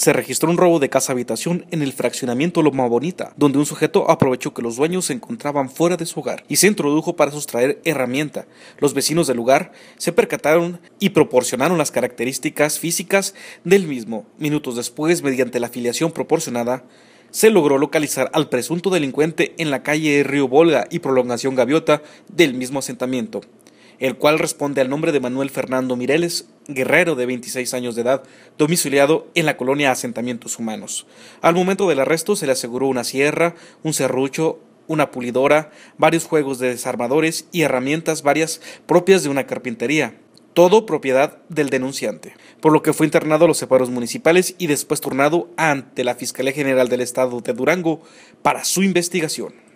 se registró un robo de casa-habitación en el fraccionamiento Loma Bonita, donde un sujeto aprovechó que los dueños se encontraban fuera de su hogar y se introdujo para sustraer herramienta. Los vecinos del lugar se percataron y proporcionaron las características físicas del mismo. Minutos después, mediante la filiación proporcionada, se logró localizar al presunto delincuente en la calle Río Volga y prolongación Gaviota del mismo asentamiento el cual responde al nombre de Manuel Fernando Mireles, guerrero de 26 años de edad, domiciliado en la colonia Asentamientos Humanos. Al momento del arresto se le aseguró una sierra, un serrucho, una pulidora, varios juegos de desarmadores y herramientas varias propias de una carpintería todo propiedad del denunciante, por lo que fue internado a los separos municipales y después turnado ante la Fiscalía General del Estado de Durango para su investigación.